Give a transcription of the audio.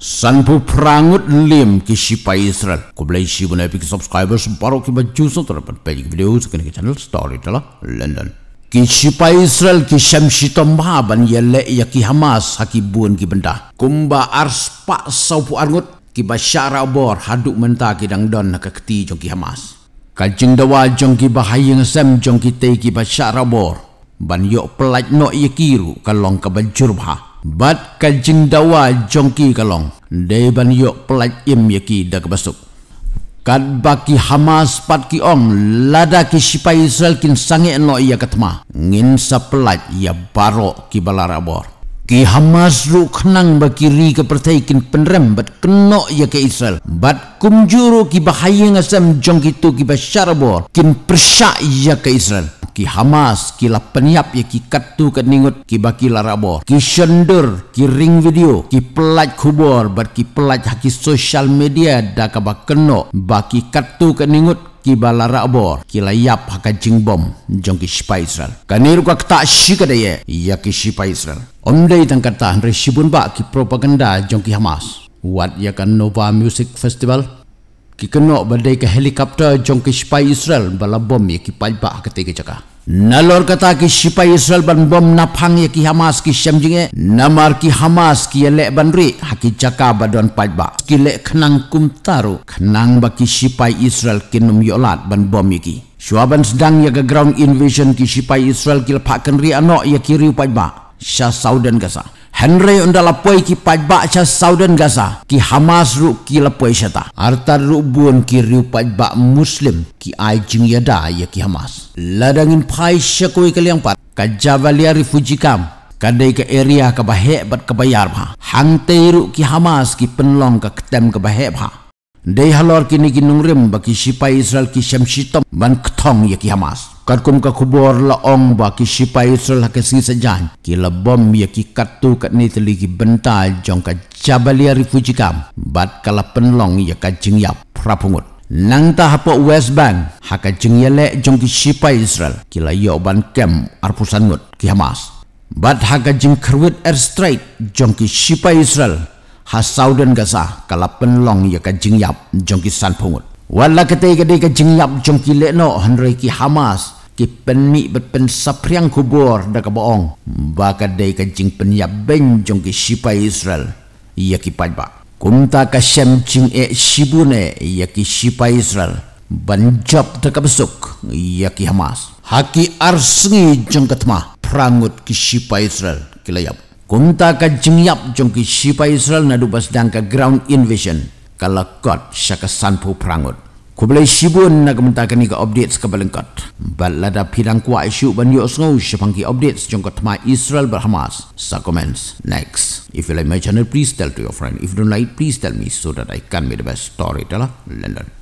Sanpu prangut lim ki sipa Israel. Ko si sibu na epic subscribers baro ki baju so terapat pelik video so kena channel story telah London. Ki sipa Israel ki syamsi tombaban ya le ya ki Hamas hakibun ki benda. Kumba arspa saupu arngut ki basyara bor haduk menta ki dangdon na kekti jong ki Hamas. Kajing dawa jong ki bahaya ngesem jong ki teki basyara bor. Ban yok pelajno no ya kiru kalong kebancur bahah. Bat kajing dawa jongki kalong. ban yok pelaj im yaki dah kebasuk. Kat baki Hamas pat ki ong lada ki sipai Israel kin sangi no ia ketma. Ngin pelaj ia baro ki balar abor. Ki Hamas ruk kenang baki ri ke pertai kin penrem bat keno ia ke Israel. Bat kumjuru ki bahaya ngasam jong kitu ki basyar abor kin persyak ia ke Israel ki Hamas, ki la penyap ya ki katu ke ningut ki baki larabo, ki shender, ki ring video, ki pelaj kubur ber ki pelaj haki social media da ka ba keno, baki katu ke ningut ki bala rabo ki layap haka jingbom jongki sipa Israel kaniru ka ketak shikada ye ya ki sipa Israel om day tang kata hendri shibun ba ki propaganda jongki Hamas wat ya kan Nova Music Festival kikenok kenok ke helikopter jongki sipa Israel bala bom ya ki pajpa haka tiga नलोर कथा की सिपाही इसराइल बन बम न फांग ये की हमास की समझिंगे नमार की हमास की ले बन री हकी चका बदन पाजबा की ले खनांग कुम तारो खनांग बाकी सिपाही इसराइल के नुम योलाद बन बम ये की शुआबन सदांग ये का ग्राउंड इन्वेशन की सिपाही इसराइल की लपाकन री अनो ये की रिव पाजबा शा साउदन कसा Henry unda lapoi ki pajbak sa Sauden Gaza ki Hamas ru ki lapoi syata. Arta ru buon ki riu pajbak Muslim ki ai jing yada ya ki Hamas. Ladangin pai sya kui kali yang pat. Kajavalia refugee camp. Kadai ke area ke bahek bat ke bayar bha. Hang teiru ki Hamas ki penlong ke ketem ke bahek bha. Dei halor kini ki nungrim baki sipai Israel ki syamsitom ban ketong ya ki Hamas. Katkum ka kubur la ong ba ki sipa Israel ha kesi sejan. Ki la bom ya ki katu kat ni teli ki benta jong ka jabalia refugikam. Bat kala penlong ya ka jingyap prapungut. Nang ta hapa West Bank ha ka jingyale jong ki sipa Israel. Ki la ya oban kem arpusan ngut ki Hamas. Bat ha ka jing kerwit airstrike jong ki sipa Israel. Ha Saudan Gaza kala penlong ya ka jingyap jong ki san pungut. Walla ketika dia kejengyap jongki lekno hendreki Hamas kipenmi berpen sapriang kubor da kaboong baka dai kancing penya benjong ki sipai israel iya ki padba kunta ka semcing e sibune iya ki sipai israel banjap da besuk iya ki hamas haki arsngi jong katma prangut ki sipai israel kilayap kunta ka jingyap jong ki sipai israel nadu basdang ka ground invasion kalakot sya syakasanpu prangut Ku belai sibun nak minta kini ke update sekebal lengkat. Bal lada pidang kuat isu ban yuk sengau update sejongkat tema Israel berhamas. Sa comments next. If you like my channel, please tell to your friend. If you don't like, please tell me so that I can make the best story teller. Lah. London.